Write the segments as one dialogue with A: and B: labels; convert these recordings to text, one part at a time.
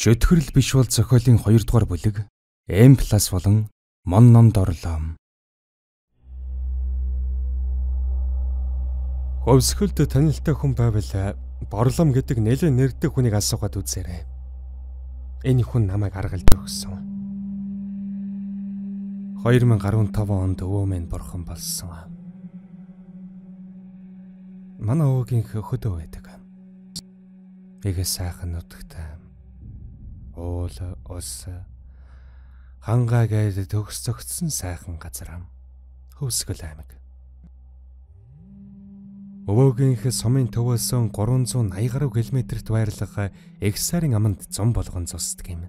A: Шөтгөрл биш бол зохиолын 2 дугаар бүлэг M+ болон Мон номд орлоо. Ховсгөлд танилтай хүн байвал борлом гэдэг нэлээд нэрдэг хүнийг асуугаад үзээрэй. Энэ хүн намайг аргалж өгсөн. 2015 онд өвөө минь бурхан болсон. Манай өвөгийн хөдөө байдаг. Эгэ сайхан нутагтай уула ус хангаа гээд төгс цогцсон сайхан газар ам хөвсгөл аймаг. Өвөөгийнх сумын төвөөсөн 380 гаруй километрт байрлах их сарын аманд зам болгон цусдаг юм.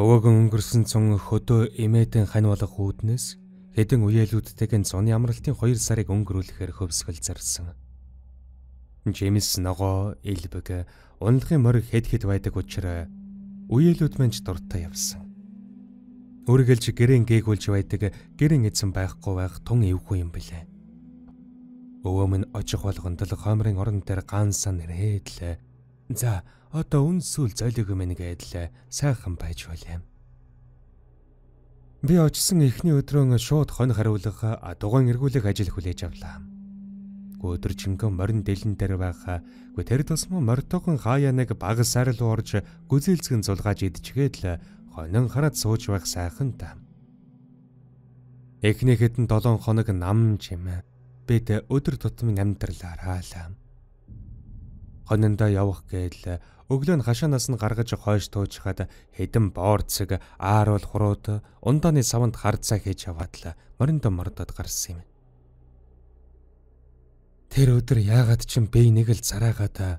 A: Өвөөгөн өнгөрсөн цун хөдөө эмээдэн хань болох үүднээс хэдэн үеэлүүдтэйг зуны амралтын 2 сарыг өнгөрүүлэхээр хөвсгөл зарсан. Джеймс ногоо, элбэг, унлагын морь хэд хэд байдаг учраас үеэлүүд мань ч дуртай явсан. Үргэлж гэрэн гээгүүлж байдаг гэрэн эзэн байхгүй байх тун эвгүй юм билээ. Өвөөм нь очих болгонд л хоомрын орон дээр гансан нэрээдлээ. За одоо үн сүл золиг юм нэгэдлээ. Сайхан байж болъё. Би очсон эхний өдрөө шууд хон хариулах, дугаан эргүүлэх ажил хүлээж авлаа. Өдөр жинхэнэ морин дэлэн дээр байгаа. Гэхдээ тэр тусмаа морьтойгон хаяа нэг баг сар руу орж гүзэлцгэн зулгааж идчихээд л хонин хараад сууж байх сайхан та. Эхний хэдэн 7 хоног нам чимээ. Бид өдөр тутмын амьдралаараа л хонинда явах гээл өглөө нь хашаанаас нь гаргаж хойш туужхад хэдэн боорцэг аарул хурууд ундааны саванд харцаа хийж аваад л мориндо мордод гарсан юм. Тэр өдөр яагаад ч юм бэ нэг л зараагаад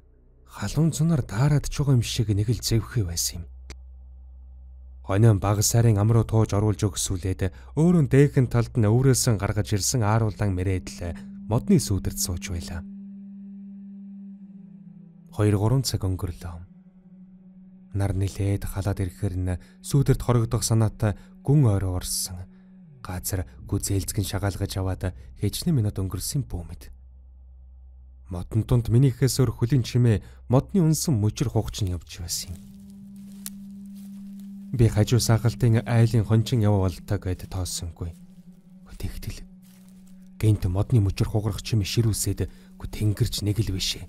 A: халуун цунаар даарад ч байгаа юм шиг нэг л зэвхий байсан юм. Хоньон баг сарын ам руу тууж оруулж өгсүүлээд өөрөө дээхэн талд нь өврөөсөн гаргаж ирсэн ааруулан мэрээдл модны сүүдэрт сууж байлаа. 2-3 цаг өнгөрлөө нар нилээд халаад ирэхээр нь сүудэрт хорогдох санаатай гүн ойроо орсон. Газар гүзээлзгэн шагаалгаж аваад хэчнээн минут өнгөрсөн бөөмэд. Модон тунд миний гэхээсөр хөлийн чимээ модны өнсөн мөчр хугчин явж байсан юм. Би хажуу сахалтын айлын хончин яваалтаг байд тоосонгүй. Тэгтэл гинт модны мөчр хугарах чимээ ширүүсэд гү тэнгэрч нэг л бишээ.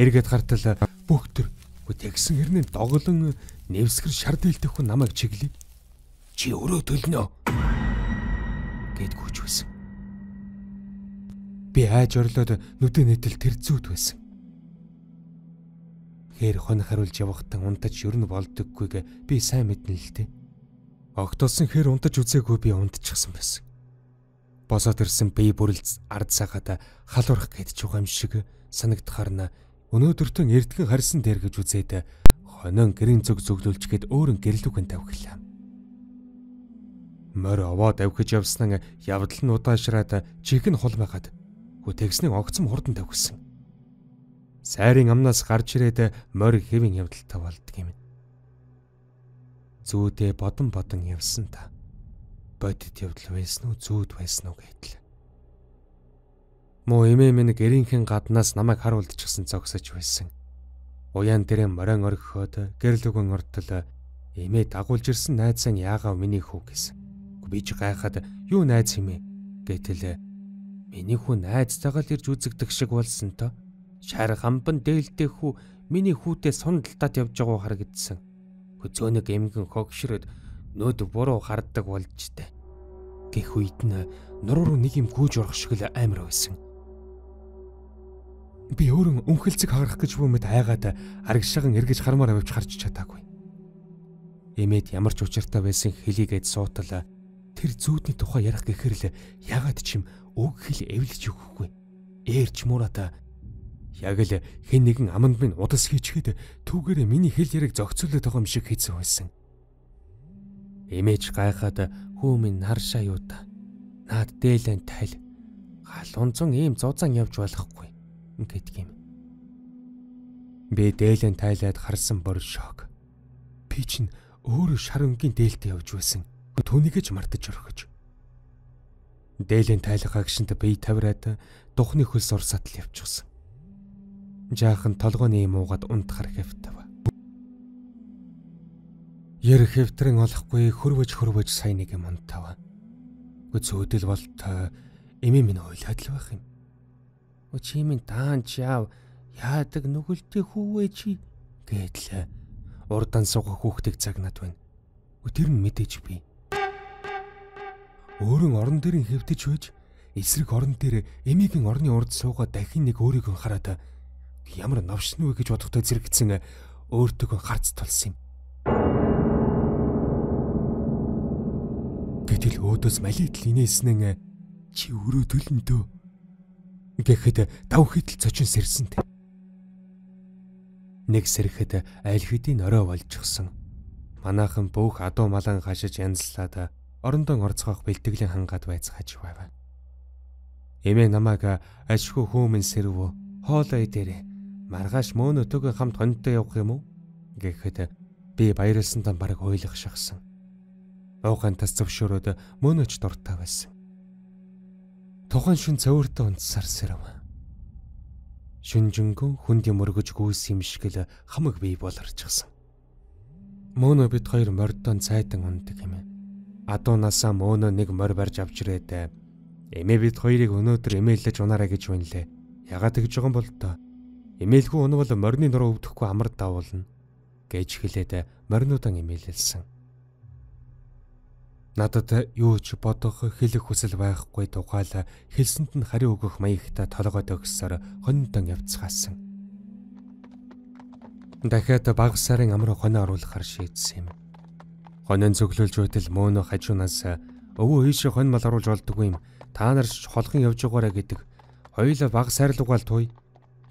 A: Эргээд хартал бүх төр гү тэгсэн хэрнээ доглон нэвсгэр шар дийлдэх хүн намайг чиглэв. Чи өрөө төлнө гэд гүйж үсэн. Би айж орлоод нүдэн нэтэл тэр зүүд байсан. Хэр хон харуулж явахтан унтаж юрн болдоггүйг би сайн мэднэ л дээ. Огт олсон хэр унтаж үзээгүй би унтчихсан байсан. Босоод ирсэн бие бүрэлц ард цагаата халуурах гээд ч юм шиг санагдахаар нь өнөөдөртөө эрдгэн харсан дээр гэж үзээд хонон гэрийн зүг зөвлүүлж гээд өөрөн гэрлүүхэн тавхилаа. Морь овоо давхиж явснаа явдал нь удаашраад чихэн хулмайгаад Хүтэгснэг огцом хурдан төгссөн. Сайрын амнаас гарч ирээд морь хэвэн явдал тавалдаг юм. Зүүдээ бодон бодон явсан та. Бодит явдал байсан уу, зүүд байсан уу гэтэл. Мөө эмээ минь гэрийнхэн гаднаас намайг харуулдчихсан зогсож байсан. Уяан дээрээ морин оргихоод гэрэл үгэн ортол эмээ дагуулж ирсэн найзсан яагаа миний хүү гэсэн. Би ч гайхаад юу найз хэмээ гэтэл Миний хүн айцтайгаа л ирж үзэгдэх шиг болсон тоо. Шар хамбан дээлдэхүү миний хүүтэй сундалтад явж байгааг харагдсан. Хөцөөнөг эмгэн хогшроод нүд буруу хардаг болжтэй. Гэх үед нь нуруу руу нэг юм гүйж орох шиг л амар байсан. Би өөрөө үнхэлцэг харах гэж бүүмэд айгаад арагшаахан эргэж хармаар авч харч чадаагүй. Эмэд ямар ч учиртай байсан хэлийгээд суутал тэр зүүдний тухай ярих гэхээр л ягаад ч юм үг хэл эвлэж өгөхгүй. Ээрч муурата яг л хэн нэгэн аманд минь удас хийчихэд түүгээр миний хэл яриг зохицуулаад байгаа юм шиг хэцүү байсан. Эмээж гайхаад хүү минь наршаа юу та. Наад дээлэн тайл. Галунзан ийм зузаан явж болохгүй. Ингээд юм. Би дээлэн тайлаад харсан бор шок. Би чинь өөрөө шар өнгийн дээлтэй явж байсан түүнийг ч мартаж орхиж. Дээлийн тайлх агшинт бие тавираад духны хөлс урсаад л явчихсан. Жаахан толгойн юм уугаад унтахар хэвтав. Ер хэвтрэн олохгүй хөрвөж хөрвөж сайн нэг юм унтав. Гүц өөдөл бол та эми минь ойлаад л байх юм. Өчимийн таан чав яадаг нүгэлтэй хүүвэ чи гэдэл урдан суух хүүхдийг загнаад байна. Тэр нь мэдээж бий өөрөн орон дээр нь хэвтэж хөөж эсрэг орон дээр эмигийн орны урд суугаа дахин нэг өөрийг анхаараад ямар навшин вэ гэж бодохтой зэрэгцэн өөртөөгөө харц толсон юм. Гэтэл өөдөөс малитл инээснэн чи өрөөдөл нөтөө гэхэд дав хитл цочин сэрсэнтэй. Нэг сэрэхэд аль хэдийн орой болчихсон. Манайхан бүх адуу малан хашиж янзлаад орондон орцгоох бэлтгэлийн хангад байцгааж байв. Эмээ намаага ашгүй хөөмн сэрвөө хоолой дээр маргааш мөн өтөөгөө хамт хоньтой явах юм уу гэхэд би баярлсантаа бараг ойлох шахсан. Уухан тас зөвшөөрөөд мөнөч дуртай байсан. Тухайн шин цауртаа унтсаар сэрв. Шинжэнгэн хүнд юм өргөж гүйс юм шиг л хамаг бий болорчихсан. Мөнөө бид хоёр мордон цайтан унтдаг юм ээ. Адунаасаа мөөнөө нэг морь барьж авч ирээд эмээ бид хоёрыг өнөөдөр эмээлж унаарай гэж үнэлээ. Ягаад тэгж байгаа бол тоо. Эмээлгүй унавал морины нуруу өвдөхгүй амар даавуулна гэж хэлээд моринудан эмээлэлсэн. Надад юу ч бодох хэлэх хүсэл байхгүй тугаал хэлсэнд нь хариу өгөх маягтай толгойд өгсөөр хоньтон явцгаасан. Дахиад баг сарын амраа хонь оруулахар шийдсэн юм. Хонин цөглүүлж байтал мөөнө хажуунаас өвөө хийшээ хонь мал оруулж болдгүй юм. Та нар холхон явж байгаарэ гэдэг. Хоёулаа баг сайрлуугаал туй.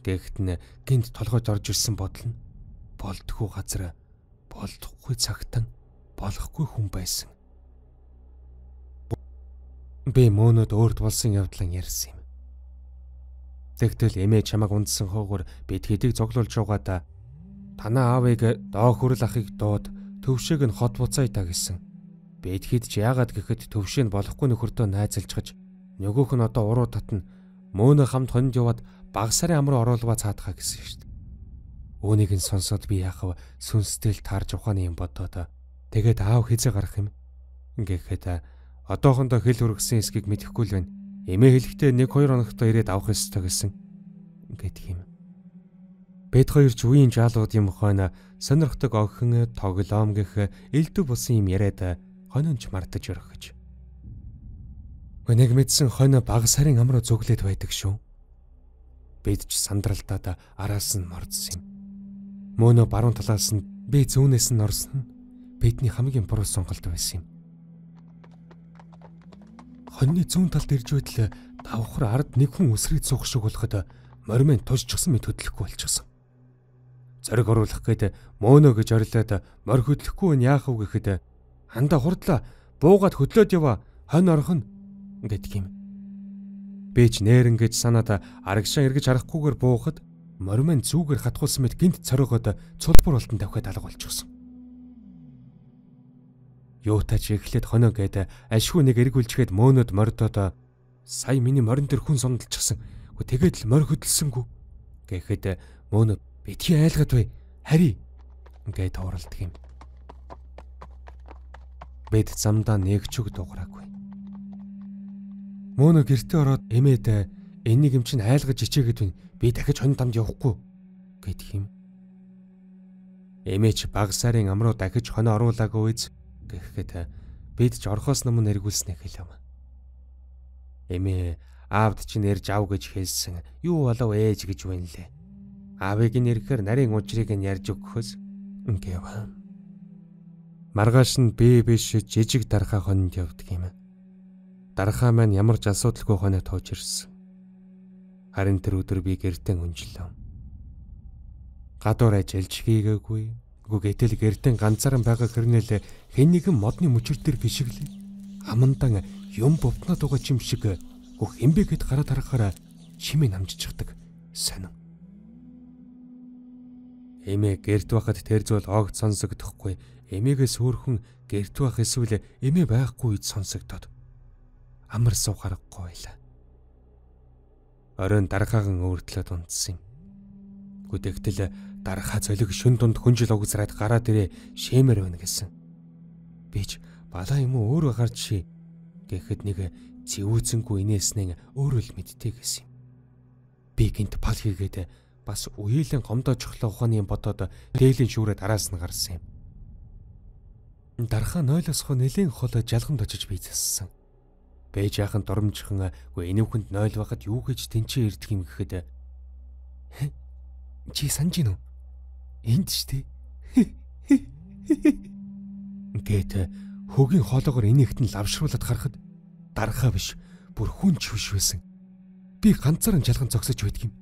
A: Гэхдээ нь гинт толгойд орж ирсэн бодол нь болдгүй газар болдохгүй цагтан болохгүй хүн байсан. Би мөөнөд өөрт болсон явдлан ярьсан юм. Тэгтэл эмээ чамаг ундсан хоогор бид хэдийг зоглуулж байгаадаа танаа аавыг доо хүрл ахыг дууд төвшөөг нь хот буцаая та гэсэн. Бэдхэд ч яагаад гэхэд төвшөө нь болохгүй нөхөртөө найзалжгаж нөгөөх нь одоо уруу татна мөөнө хамт хонд яваад баг сарын ам руу оруулбаа цаадхаа гэсэн шүү дээ. Үүнийг нь сонсоод би яхав сүнстэл тарж ухааны юм бодоод тэгээд аав хизээ гарах юм. Ингээхэд одоохондоо хэл үргэсэн эсгийг мэдэхгүй л байна. Эмээ хэлэхдээ 1 2 хоногт ирээд авах ёстой гэсэн. Ингээд юм. Бид хоёр жүйн жаалууд юм хойно сонирхдаг огхон тоглоом гэх элдв болсон юм яриад хононч мартаж өрхөж. Өнөөг мэдсэн хойно баг сарын ам руу зүглээд байдаг шүү. Бид ч сандралдаад араас нь мордсон юм. Мөнөө баруун талаас нь би зүүнээс нь орсон нь бидний хамгийн буруу сонголт байсан юм. Хоньны зүүн талд ирж байтал давхар ард нэг хүн үсрээд суух шиг болоход мормын тусчсан мэд хөдлөхгүй болчихсон. Зориг оруулах гээд мөөнө гэж орилоод морь хөдлөхгүй нь яах вэ гэхэд хандаа хурдлаа буугаад хөдлөөд яваа хонь орхон гэдэг юм. Бэж нээрэн гэж санаад арагшаа эргэж харахгүйгээр буухад морь мэн зүүгээр хатгуулсан мэт гинт цорогоод цулбур болтон давхад алга болчихсон. Юутай ч эхлээд хоноо гээд ашгүй нэг эргүүлчгээд мөөнөд мордоод сая миний морин төр хүн сомдолчихсан. Гэхдээ тэгээд л морь хөдлөсөнгүү гэхэд мөөнөд Эдгээр айлгаад бай. Хари. Ингээ тууралдаг юм. Бид замдаа нэг ч үг дуугараагүй. Мөнө гэрте ороод эмээд энийг юм чин айлгаж ичээгээд байна. Би дахиж хон тамд явахгүй гэдэг юм. Эмээч баг сарын амруу дахиж хон оруулаагүй үз гэхэд бид ч орхоос өмнө эргүүлснэ хэлэм. Эмээ аавд чинь ярьж ав гэж хэлсэн. Юу болов ээж гэж байна лээ. Аавыг нь ирэхээр нарийн уужрыг нь ярьж өгөхөс ингэв. Маргааш нь бие биш жижиг дархаа хонд явдаг юм. Дархаа маань ямар ч асуудалгүй хоноо тууж ирсэн. Харин тэр өдөр би гэртэн өнжлөө. Гадуур ажиллаж хийгээгүй. Гүгэтэл гэртэн ганцаараа байгаа хэрнээл хэн нэгэн модны мөчр төр гიშгэлээ. Амандан юм бовтнаа дугач юм шиг өх хэмбэ гэд гараад харахаараа чимээ намжчихдаг сонин. Эмээ гэрд байхад тэр зүйл огт сонсогдохгүй. Эмээгээ сөөрхөн гэрд байх эсвэл эмээ байхгүй үед сонсогдоод амар суу гарахгүй байлаа. Оройн дархаахан өөртлөд унтсан юм. Гүдэгтэл дархаа зөлиг шүн дунд хүнжил угсраад гараад ирээ шэмээр байна гэсэн. Бич балаа юм уу өөр гарч ши гэхэд нэг зэвүүцэнгүй инээснэн өөрөө л мэдтий гэсэн юм. Би гинт пал хийгээд бас үеэлийн гомдоо чохлоо ухааны бодоод дээлийн шүүрээ дараас нь гарсан юм. Дархаа нойлосхоо нэлээд холоо жалгамд очиж бий зассан. Бэж яханд дормжхан үгүй энүүхэнд нойл байхад юу гэж тэнцээ ирдэг юм гэхэд чи санаж гин үү? Энд ч тий. Гэт хөгийн хоолоогоор энийхт нь лавшруулад харахад дархаа биш бүр хүн ч биш байсан. Би ганцаар нь жалган зогсож байдаг юм.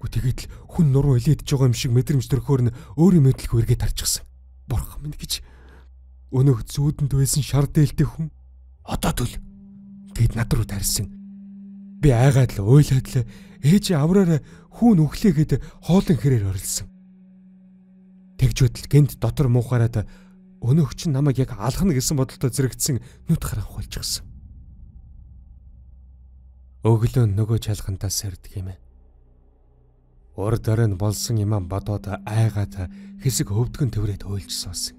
A: Гү тэгээд л хүн нуруу хилээдж байгаа юм шиг мэдрэмж төрөхөөр нь өөрийн мэдлэг үргээ тарчихсан. Бурхан минь гэж өнөөх зүүдэнд байсан шар дээлтэй хүн одоо төл гээд над руу тарьсан. Би айгаад л ойлаад л ээж авраараа хүүн өглөөгээд хоолн хэрээр орилсан. Тэгж бодол гинт дотор муухаараад өнөөх чинь намайг яг алхна гэсэн бодолтой зэрэгцсэн нүд харанхуулчихсан. Өглөө нөгөө чалхантаас сэрдэг юм ээ. Урд орой нь болсон юм бодоод айгаад хэсэг хөвдгөн төврээд ойлж суусан.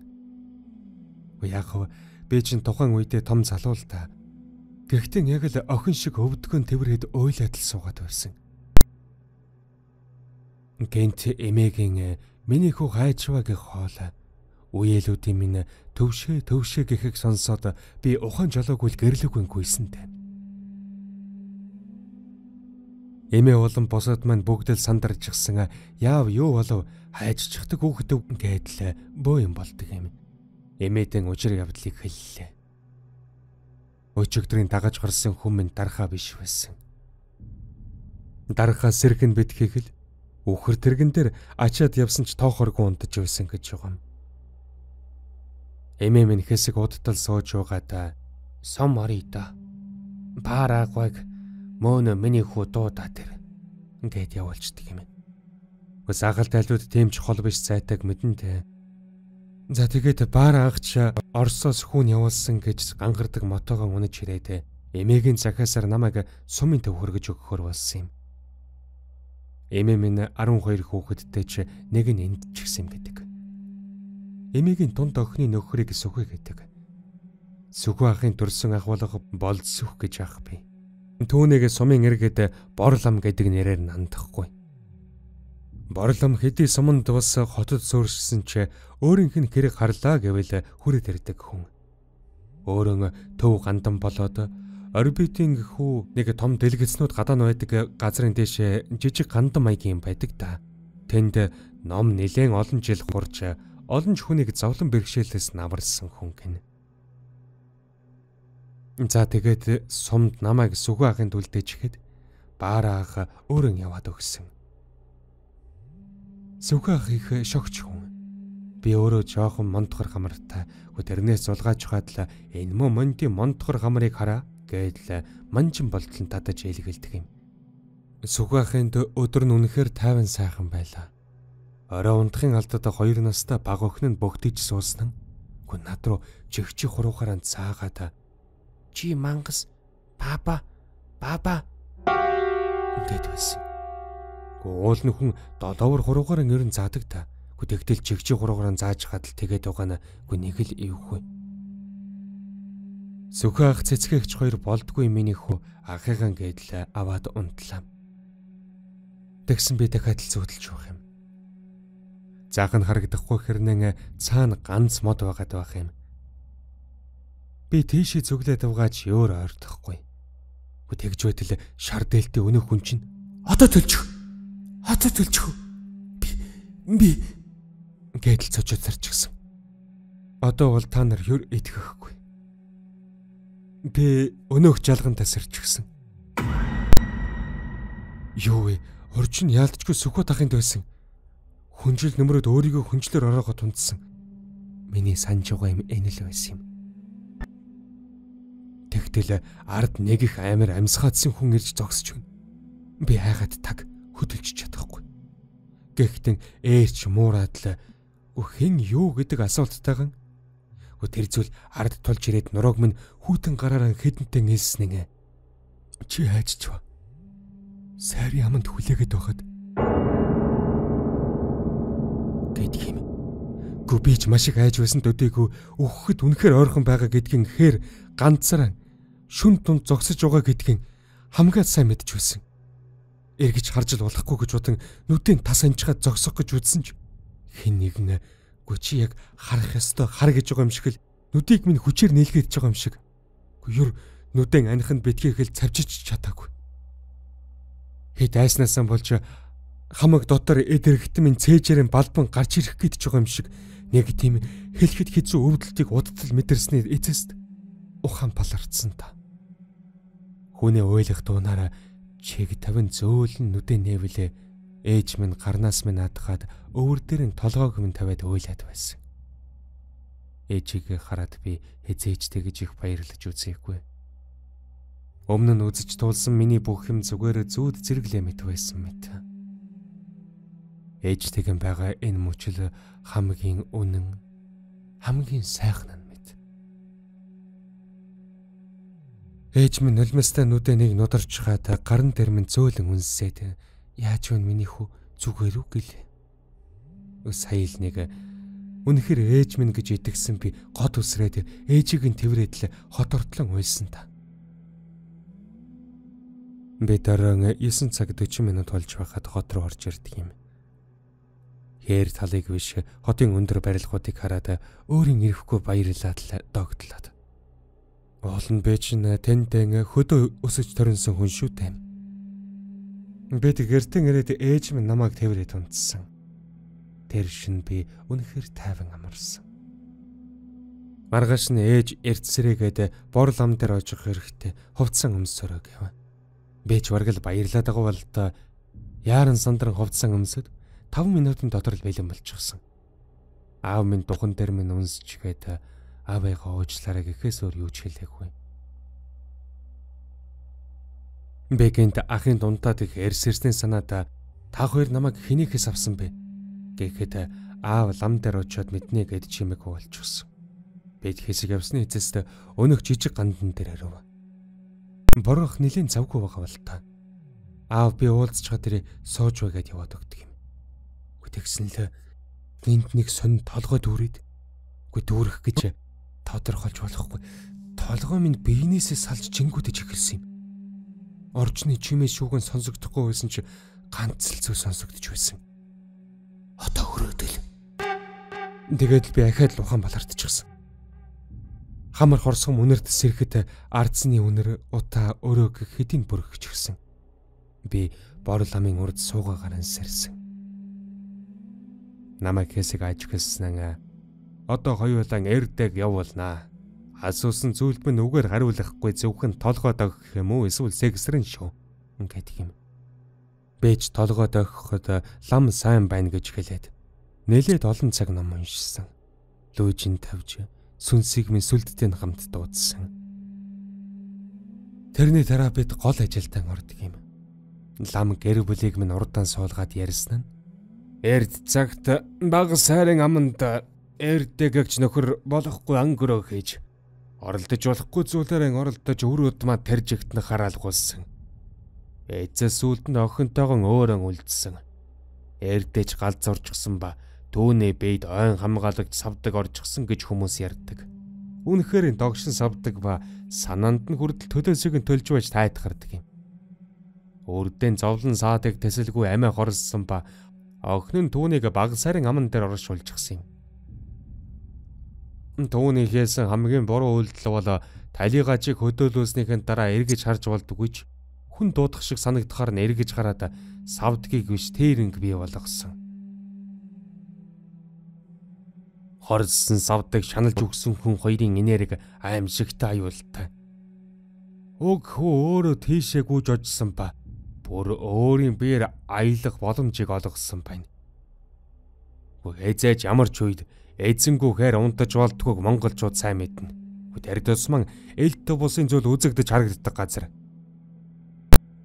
A: Яг хөө би чинь тухайн үедээ том залуу л та. Гэхдээ яг л охин шиг өвдгөн тэмрэхэд ойлаад л суугаад байсан. Гэнт эмээгийн миний хүү хайчваа гэх хоол үеэлүүдийн минь төвшөө төвшөө гэхийг сонсоод би ухаан жолооггүй гэрлэггүй гүйсэн тань. Эмээ улам босоод маань бүгдэл сандарчихсан яав юу болов хайжчихдаг хүүхдүүд гэдэл бөө юм болдго юм. Эмээдэн учир явдлыг хэллээ. Өчигдрийн дагаж гарсан хүмүүс дарахаа биш байсан. Дарахаа сэрхэн битхийг л үхэр тэрэгэн дээр ачаад явсан ч тоохоргүй унтж байсан гэж байгаа юм. Эмээ минь хэсэг удтал сууж байгаадаа сом орё да. Бараагвайг мөөнө миний хүү дуудаа тэр ингээд явуулчдаг юм. Үгүй сагаал тайлууд тийм чухал биш зайтаг мэдэн тэ. За тэгээд баар агч Оросоос хүүн явуулсан гэж гангардаг мотогоо унаж ирээ тэ. Эмээгийн захаасаар намайг сумын төв хөргөж өгөхөр болсон юм. Эмээ минь 12 хүүхэдтэй ч нэг нь эндчихсэн гэдэг. Эмээгийн тунд охины нөхрийг сүхэ гэдэг. Сүхэ ахын төрсөн ах болох болцсөх гэж ах бий түүнийгээ сумын эргээд Борлам гэдэг нэрээр нандахгүй. Борлам хэдий суманд бас хотод сууршсан ч өөрийнх нь хэрэг харлаа гэвэл хүрээд ирдэг хүн. Өөрөө төв гандан болоод орбитын гэхүү нэг том дэлгэцнүүд гадаан байдаг газрын дэшээ жижиг гандан маягийн байдаг та. Тэнд ном нэлээд олон жил хурж олон ч хүнийг зовлон бэрхшээлээс наварсан хүн гэнэ. За тэгээд сумд намайг сүгүү ахын түлдэж ихэд баара ах өөрөө яваад өгсөн. Сүгүү ах их шогч хүн. Би өөрөө жоохон мондхор хамартай. Тэрнээс зулгаж хаад л энэ мө монди мондхор хамрыг хараа гэдл манчин болтол нь татаж илгэлдэг юм. Сүгүү ахынд өдөр нь үнэхээр тайван сайхан байлаа. Орой унтхын алдад хоёр настай баг охин нь бөгтөж сууснан гүн над руу жигчих хуруухаараа цаагаад чи мангас баба баба ингээд байсан. Уул нөхөн долоовор хуруугаар нэр нь заадаг та. Гэхдээ тэгтэл чигчи хуруугаар нь зааж хад л тэгээд байгаа нь гүн нэг л ивгүй. Сүхэ ах цэцгэгч хоёр болдгүй миний хүү анхыгаа гэдэл аваад унтлаа. Тэгсэн би дахиад л зөөдөлж явах юм. Заах нь харагдахгүй хэрнээ цаана ганц мод байгаад байх юм. Би тийшээ цөглээд угааж өөр ойртохгүй. Гү тэгж байтал шар дээлтэй өнөө хүн чинь одоо төлчих. Одоо төлчих. Би би гэдэл цочод зарчихсан. Одоо бол та нар хөр итгэхгүй. Би өнөөх жалгантаас ирчихсэн. Юу вэ? Орчин яалтчгүй сөхөт ахынд байсан. Хүнжил нөмрөд өөрийгөө хүнчлэр ороогоо тундсан. Миний санаж байгаа юм энэ л байсан юм. Тэгтэл ард нэг их амир амьсгаадсан хүн ирж зогсож байна. Би хайхад таг хөдөлж чадахгүй. Гэхдээ ээрч муураад л хэн юу гэдэг асуулттайган тэр зүйл ард тулж ирээд нурууг минь хүүтэн гараараа хідэнтэй нэлснэн. Чи хайчч ба. Сайри аманд хүлээгээд байхад Тэнгүү би ч маш их айж байсан төдийгүй өгөхөд үнэхээр ойрхон байгаа гэдгийн хээр ганцран шүн тунд зогсож байгаа гэдгийн хамгийн сайн мэдж байсан. Эргэж харж л болохгүй гэж бодон нүдийн тас анчгаад зогсох гэж үзсэн ч хэн нэгэн гүчи яг харах ёстой хар гэж байгаа юм шиг л нүдийг минь хүчээр нээлгэж байгаа юм шиг. Гүр нүдэн анханд битгийхэл цавчиж чатаагүй. Хэд айснаасаа болж хамаг дотор эд эрэгт минь цээжэрийн балбан гарч ирэх гээд ч байгаа юм шиг нэг тийм хэлхэд хэцүү өвдөлтийг удтал мэдэрсний эцэст ухаан баларцсан та. Хүнээ ойлох дуунаараа чиг тавин зөөлөн нүдэн нээвлээ. Ээж минь гарнаас минь наадахад өвөр дээр нь толгойг минь тавиад ойлаад байсан. Ээжигээ хараад би хизээчтэй гэж их баярлаж үзээгүй. Өмнө нь үзэж туулсан миний бүх юм зүгээр зүүд зэрэглээ мэт байсан мэт. Мэ ээжтэйгэн байгаа энэ мөчл хамгийн үнэн хамгийн сайхан нь мэд. Ээж минь нулимстай нүдэнийг нударч хаад гарын дээр минь зөөлөн үнсээд яаж вэ миний хүү зүгээр үг гэлээ. Сая л нэг үнэхэр ээж минь гэж итгэсэн би гот үсрээд ээжийг нь тэврээдл хотортлон уйлсан та. Бид орон 9 цаг 40 минут болж байхад хот руу орж ирдэг юм. Хээр талыг биш хотын өндөр барилгуудыг хараад өөрийн ирэхгүй баярлаад догтлоод. Олон бэж нь тентэн хөдөө өсөж төрөнсөн хүн шүү дээ. Бид гэртэн ирээд ээж минь намайг тэврээд унтсан. Тэр шин би үнэхээр тайван амарсан. Маргааш нь ээж эрдсэрээгээд борл ам дээр очих хэрэгтэй хувцсан өмсөрөө гэв. Бэж бараг л баярлаад байгаа бол та яаран сандран хувцсан өмсөд 5 минутын дотор л бэлэн болчихсон. Аав минь духан дээр минь үнсчихгээд аавыгаа уучлаарай гэхээс өөр юу ч хэлээгүй. Бэгэнт ахын дундад их эрс эрсний санаата та хоёр намайг хэнийхээс авсан бэ гэхэд аав лам дээр очиод мэднэ гэд чимэг уулчихсан. Бид хэсэг явсны эцэст өнөх жижиг гандан дээр харив. Бургах нэлийн завгүй байгаа бол та. Аав би уулзчихад тэрий сууж байгаад яваад өгдөг юм тэгсэн л гинт нэг сонь толгой дүүрээд үгүй дүүрэх гэж тодорхойлж болохгүй толгой минь биенээсээ салж чингүтэж эхэлсэн юм. Орчны чимээ шүүгэн сонсогдохгүй байсан ч ганц л зүй сонсогдож байсан. Одоо өрөөдөл. Тэгээд л би ахаад л ухаан балартчихсан. Хамар хорсон үнэрт сэрэхэд ардсны үнэр утаа өрөө гэх хэдийн бүрхэж гисэн. Би борол амын урд суугаагаараа сэрсэн намайг хэсэг аж хэлснэн одоо хоёулаа эрдэг явуулнаа. Асуусан зүйлд минь үгээр хариулахгүй зөвхөн толгой догх юм уу эсвэл сэгсрэн шүү. Ингээд юм. Бэж толгой догхоход лам сайн байна гэж хэлээд нэлээд олон цаг ном уншсан. Лүүжин тавж сүнсийг минь сүлдтэй хамт дуудсан. Тэрний терапевт гол ажилтан ордог юм. Лам гэр бүлийг минь урдан суулгаад ярьсан нь Эрд цагт баг сайрын аманд эрдэгэгч нөхөр болохгүй ангөрөө хийж оролдож болохгүй зүйлээрэн оролдож өрөөд маа таржигднах хараалгуулсан. Эцэс сүлд нь охинтойгоо өөрөө үлдсэн. Эрдэж галз орчихсан ба түүний бэйд ойн хамгаалагч савдаг орчихсан гэж хүмүүс ярьдаг. Үнэхээр энэ догшин савдаг ба санаанд нь хүртэл төлөөсөө төлж байж тайтгардаг юм. Өрдөн зовлон саадыг тэсэлгүй амиа хорлсон ба Охин нь түүнийг баг сарын аман дээр орж шулжчихсан юм. Түүний хийсэн хамгийн буруу үйлдэл бол талигачийг хөдөөлүүлснийхэн дараа эргэж харж болдгүй ч хүн дуудах шиг санагдахаар нь эргэж хараад савдгийг биш тэринг бий болгосон. Хорсон савдаг шаналж өгсөн хүн хоёрын энерг аимшигтай аюултай. Уг хөө өөрөө тийшээ гүйж очсон ба бүр өөрийн биеэр аялах боломжийг олгосон байна. Эзээж ямар ч үед эзэнгүүхээр унтаж болдгоог монголчууд сайн мэднэ. Таридосман элт төвөсөн зүйл үзэгдэж харагддаг газар.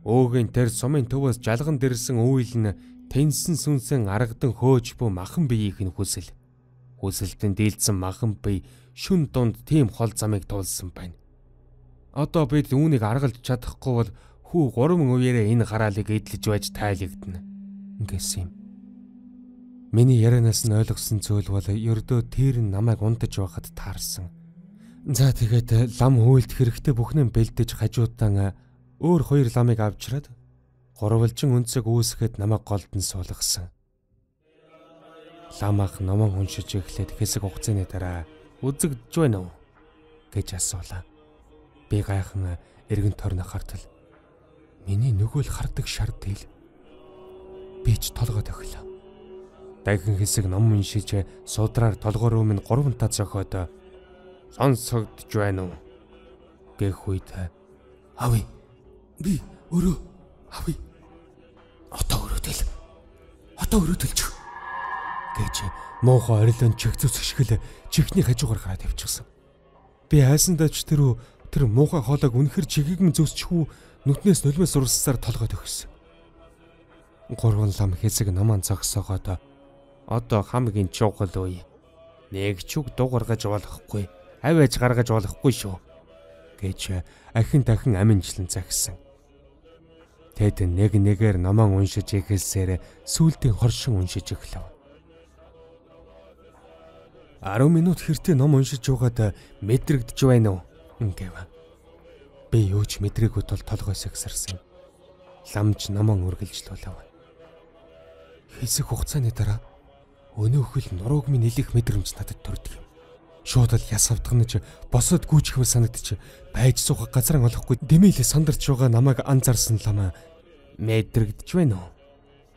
A: Өөгийн тэр сумын төвөөс жалган дэрсэн үйл нь тэнсэн сүнсэн аргадан хөөж бүү махан биеийг нь хүсэл. Хүсэлтэн дийлдсэн махан бие шүн дунд тийм хол замыг туулсан байна. Одоо бид үүнийг аргалж чадахгүй бол хүү 3 үеэрээ энэ хараалыг эдлэж байж тайлэгдэнэ. Ингэсэн юм. Миний ярианаас нь ойлгосон зүйл бол ердөө тэр намайг унтаж байхад таарсан. За тэгээд э, лам хөөлт хэрэгтэй бүхнээ бэлдэж хажуудаан э, өөр хоёр ламыг авчираад гурвалжин өнцөг үүсгэхэд намайг голдон суулгасан. Лам ах номон уншиж эхлээд хэсэг хугацааны дараа үзэгдэж байна уу гэж асуулаа. Би гайхан э, эргэн тойрно хартал Миний нөгөө л хардаг шар дээл би ч толгой тохилоо. Дахин хэсэг ном уншиж судраар толгоор өмнө гурвантаа зөхоод сонсогдж байна уу гэх үед ави би өрөө ави отоо өрөөдөл отоо өрөөдөлч гэж муухай орилон чигцүсгшгэл чихний хажуугаар гараад явчихсан. Би айсан дач тэрүү Тэр муухай хоолойг үнэхэр чигийг минь зөөсчихүү нүтнээс нулимс урсаар толгойд өгсөн. Гурван лам хэсэг наман цагсаагад одоо хамгийн чухал үе. Нэг ч үг дуургаж болохгүй, авьяаж гаргаж болохгүй шүү гэж ахин дахин аминчлан загсан. Тэд нэг нэгээр наман уншиж эхэлсээр сүултийн хоршин уншиж эхлэв. 10 минут хэртээ ном уншиж байгаад мэдрэгдэж байна уу? Ингэв. Би юу ч мэдрээгүй тул толгойсоо гсарсан. Ламж наман үргэлжлүүлв. Хэсэг хугацааны дараа өнөөхөл нурууг минь нэлэх мэдрэмж надад төрдөг юм. Шууд л яс автганаж босод гүйчихвэл санагдчих. Байж суух газар олохгүй дэмэл сандарч байгаа намайг анзаарсан ламаа мэдрэгдэж байна уу?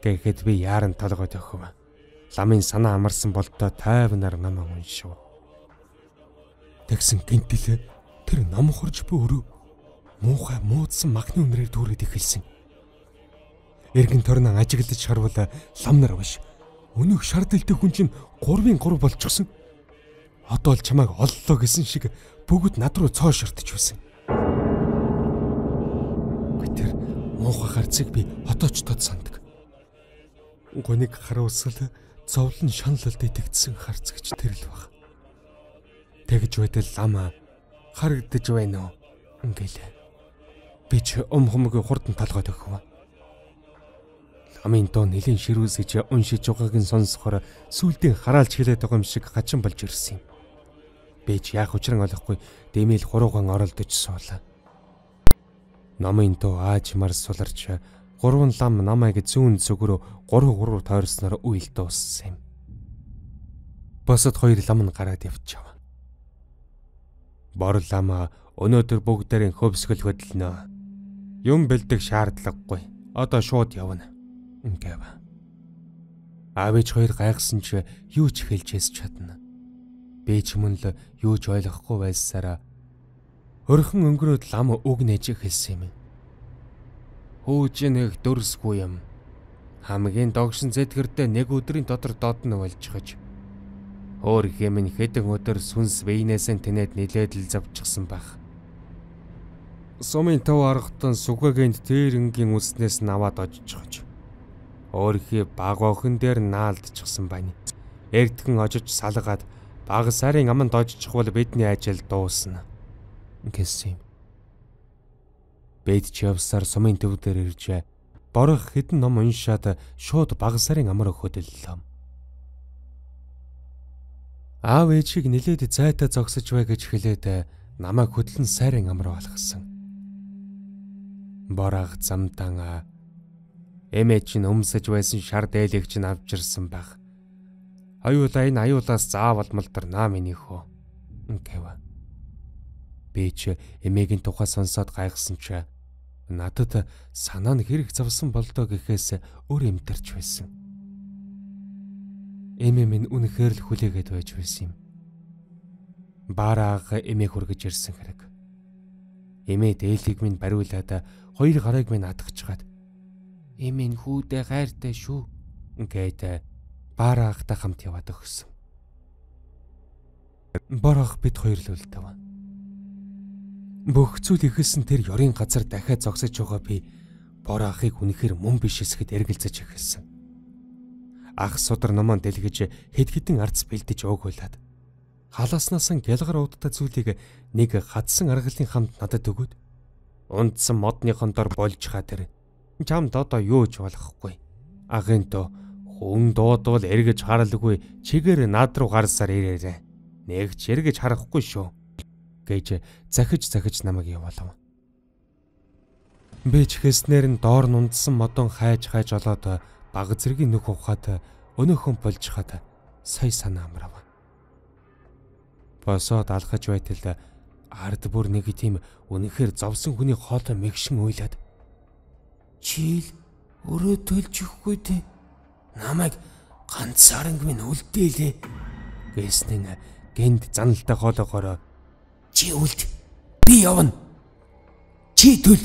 A: Гэхэд би яаран толгой төхөв. Ламын санаа амарсан болдоо тайвнаар намайг уншив. Тэгсэн гинтэлээ Тэр намхурж бөөрөө муухай муудсан махны үнрээр дүүрээд эхэлсэн. Эргэн тойрноо ажиглаж шарвал лам нар биш. Өнөөх шардэлтэй хүн чинь 3-ын 3 болчихсон. Одоо л чамайг оллоо гэсэн шиг бүгд над руу цоо шортж байсан. Тэр муухай харцыг би хотооч тод санддаг. Гоник харуулсал зовлон шаналлд итгэцсэн харц гэж тэрл баг. Тэгж байтал лама харагдаж байна уу? Ингээл. Би ч ом хомгийн хурдан толгойд өгөв. Амийн тон нэлийн ширүүсэж уншиж байгааг нь сонсохоор сүулдэ хараалж хилээд байгаа юм шиг хачин болж ирсэн юм. Би ч яах учран олохгүй дэмэл хуруугаан оролдож суулаа. Намын тоо аажмар суларч гурван лам намайг зүүн зүгрөө гурван хуруу тойрсноор үйлдэ ууссан юм. Босод хоёр лам нь гараад явчихав. Борлама өнөөдөр бүгдээрийн хөвсгөл хөдөлнө. Юм бэлдэх шаардлагагүй. Одоо шууд явна. Гэв. Аавч хоёр гайхсан ч юу ч хэлж хэс чадна. Би ч мөн л юу ч ойлгохгүй байсараа хөрхөн өнгөрөөд лам үг нээж хэлсэн юм. Хөөж нэг дөрсгүй юм. Хамгийн догшин зэтгэрдээ нэг өдрийн дотор додно болж хаж Өөрийнхээ минь хэдэн өдөр сүнс вейнээс нь тэнэд нилээд л завчихсан байх. Сумын төв аргатан сүгэгэнд тэр энгийн үснээс нь аваад очиж. Өөрийнхээ баг охин дээр наалдчихсан байна. Эрдхэн очиж салгаад баг сарын аманд очиж хавал бидний ажил дуусна гэсэн юм. Бэд чавсар сумын төв дээр иржээ. Борох хідэн ном уншаад шууд баг сарын амар өгөхөд л юм. Аав ээжийг нилээд зайтай зогсож бай гэж хэлээд намайг хөдлөн сайран ам руу алхсан. Бораг замтан эмээ чинь өмсөж байсан шар дээлийг чинь авч ирсэн баг. Аюулаа энэ аюулаас заавал малдар наа минийхөө. Ингээва. Би ч эмээгийн тухай сонсоод гайхсан ч надад санаа нь хэрэг завсан болдоо гэхээс өөр эмтэрч байсан эмээ минь үнэхээр л хүлээгээд байж байсан юм. Бараага эмээ хүргэж ирсэн хэрэг. Эмээ дээлийг минь бариулаад хоёр гарааг минь атгахчгаад эмээ нь хүүдээ гайртай шүү гээд бараагтай хамт яваад өгсөн. Бараах бид хоёр л үлдэв. Бүх зүйл ихэлсэн тэр ёрийн газар дахиад зогсож байгаа би бараахыг үнэхээр мөн биш эсэхэд эргэлзэж эхэлсэн. Ах судар намаа дэлгэж хэд хэдэн арц бэлдэж өөгөөлад халааснаас нь гялгар уудтай зүйлийг нэг хадсан аргалын хамт надад өгөөд ундсан модныхон дор болж хаа тэр чамд одоо юу ч болохгүй агын тоо хүн дуудвал эргэж харалгүй чигээр наад руу гарсаар ирээрээ нэг ч эргэж харахгүй шүү гэж захиж захиж намайг явуулав. Би ч хэснэр нь доор нундсан модон хайж хайж олоод баг зэргийн нүх ухаад өнөөхөн болж хаад сая санаа амрав. Босоод алхаж байтал ард бүр нэг тийм үнэхээр зовсон хүний хоол мэгшин уйлаад чийл өрөө төлж өгөхгүй те намайг ганцаарнг минь үлдээлээ гэснэн гинт заналтай хоолоогоор чи үлд би явна чи төл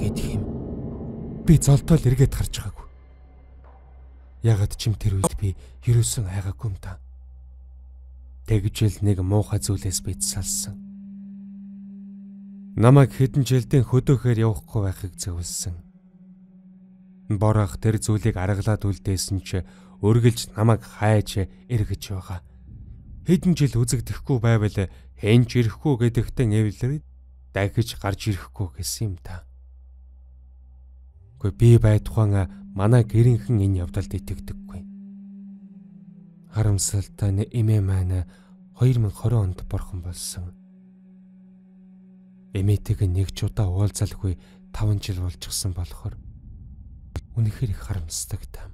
A: гэдгийг Би золтол эргээд гарч байгаагүй. Ягад чим тэр үед би юусэн айгаагүй юм та. Тэгжэл нэг муухай зүйлээс бид салсан. Намайг хэдэн жилдээ хөдөөхээр явахгүй байхыг зөвлөсөн. Борох тэр зүйлийг аргалаад үлдээсэн ч өргөлж намайг хайж эргэж байгаа. Хэдэн жил үзэгдэхгүй байвал хэн ч ирэхгүй гэдэгтэн эвлэрээд дахиж гарч ирэхгүй гэсэн юм та. Гэхдээ би бай тухайн манай гэрийнхэн энэ явдалд итгэдэггүй. Харамсалтай нь эмээ маань 2020 онд бурхан болсон. Эмээтэйг нэг ч удаа уулзалгүй 5 жил болчихсон болохоор үнэхээр их харамсдаг таа.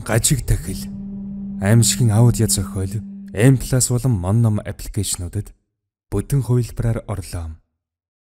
A: Гажиг тахил аимшигын аудио зохиол M+ болон Monom аппликейшнуудад бүтэн хувилбараар орлоо.